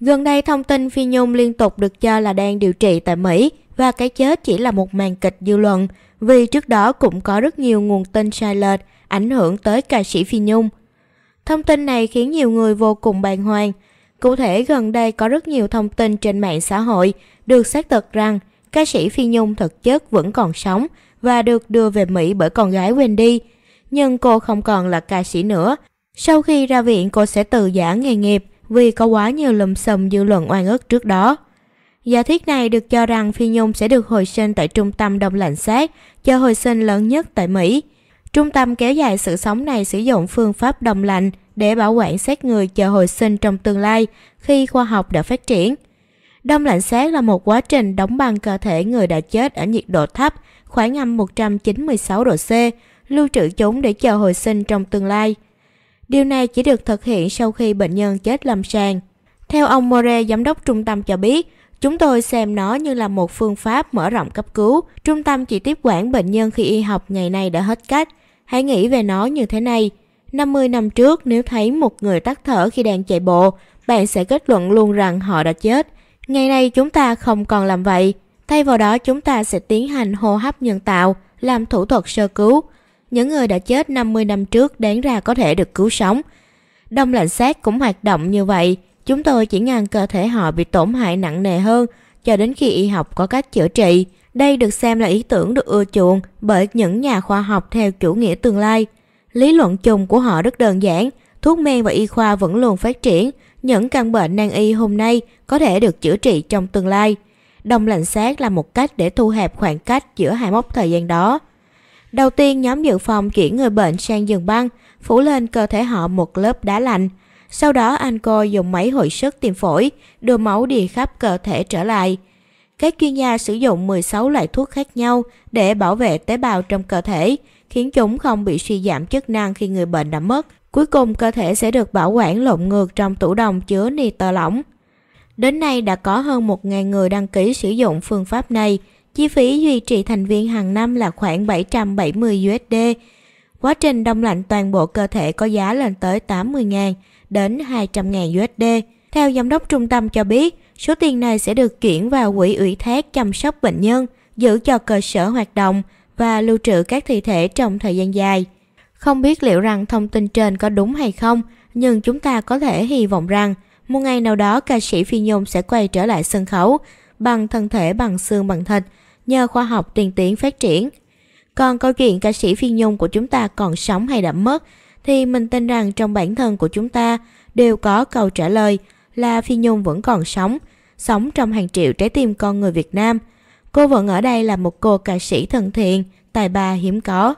Gần đây thông tin Phi Nhung liên tục được cho là đang điều trị tại Mỹ và cái chết chỉ là một màn kịch dư luận vì trước đó cũng có rất nhiều nguồn tin sai lệch ảnh hưởng tới ca sĩ Phi Nhung. Thông tin này khiến nhiều người vô cùng bàng hoàng. Cụ thể gần đây có rất nhiều thông tin trên mạng xã hội được xác thực rằng ca sĩ Phi Nhung thực chất vẫn còn sống và được đưa về Mỹ bởi con gái Wendy. Nhưng cô không còn là ca sĩ nữa. Sau khi ra viện cô sẽ từ giã nghề nghiệp – vì có quá nhiều lùm xùm dư luận oan ức trước đó. Giả thiết này được cho rằng Phi Nhung sẽ được hồi sinh tại trung tâm đông lạnh sát, cho hồi sinh lớn nhất tại Mỹ. Trung tâm kéo dài sự sống này sử dụng phương pháp đông lạnh để bảo quản xác người chờ hồi sinh trong tương lai khi khoa học đã phát triển. Đông lạnh xác là một quá trình đóng băng cơ thể người đã chết ở nhiệt độ thấp, khoảng âm 196 độ C, lưu trữ chúng để chờ hồi sinh trong tương lai. Điều này chỉ được thực hiện sau khi bệnh nhân chết lâm sàng. Theo ông More, giám đốc trung tâm cho biết, Chúng tôi xem nó như là một phương pháp mở rộng cấp cứu. Trung tâm chỉ tiếp quản bệnh nhân khi y học ngày nay đã hết cách. Hãy nghĩ về nó như thế này. 50 năm trước, nếu thấy một người tắt thở khi đang chạy bộ, bạn sẽ kết luận luôn rằng họ đã chết. Ngày nay chúng ta không còn làm vậy. Thay vào đó, chúng ta sẽ tiến hành hô hấp nhân tạo, làm thủ thuật sơ cứu những người đã chết 50 năm trước đáng ra có thể được cứu sống. Đông lạnh xác cũng hoạt động như vậy, chúng tôi chỉ ngăn cơ thể họ bị tổn hại nặng nề hơn cho đến khi y học có cách chữa trị. Đây được xem là ý tưởng được ưa chuộng bởi những nhà khoa học theo chủ nghĩa tương lai. Lý luận chung của họ rất đơn giản, thuốc men và y khoa vẫn luôn phát triển, những căn bệnh nan y hôm nay có thể được chữa trị trong tương lai. Đông lạnh xác là một cách để thu hẹp khoảng cách giữa hai mốc thời gian đó. Đầu tiên nhóm dự phòng chuyển người bệnh sang giường băng, phủ lên cơ thể họ một lớp đá lạnh. Sau đó anh cô dùng máy hồi sức tiêm phổi, đưa máu đi khắp cơ thể trở lại. Các chuyên gia sử dụng 16 loại thuốc khác nhau để bảo vệ tế bào trong cơ thể, khiến chúng không bị suy giảm chức năng khi người bệnh đã mất. Cuối cùng cơ thể sẽ được bảo quản lộn ngược trong tủ đồng chứa nitơ lỏng. Đến nay đã có hơn 1.000 người đăng ký sử dụng phương pháp này, Chi phí duy trì thành viên hàng năm là khoảng 770 USD. Quá trình đông lạnh toàn bộ cơ thể có giá lên tới 80.000 đến 200.000 USD. Theo giám đốc trung tâm cho biết, số tiền này sẽ được chuyển vào quỹ ủy thác chăm sóc bệnh nhân, giữ cho cơ sở hoạt động và lưu trữ các thi thể trong thời gian dài. Không biết liệu rằng thông tin trên có đúng hay không, nhưng chúng ta có thể hy vọng rằng một ngày nào đó ca sĩ Phi Nhung sẽ quay trở lại sân khấu bằng thân thể bằng xương bằng thịt nhờ khoa học tiên tiến phát triển. Còn câu chuyện ca sĩ Phi Nhung của chúng ta còn sống hay đã mất thì mình tin rằng trong bản thân của chúng ta đều có câu trả lời là Phi Nhung vẫn còn sống, sống trong hàng triệu trái tim con người Việt Nam. Cô vẫn ở đây là một cô ca sĩ thân thiện, tài ba hiếm có.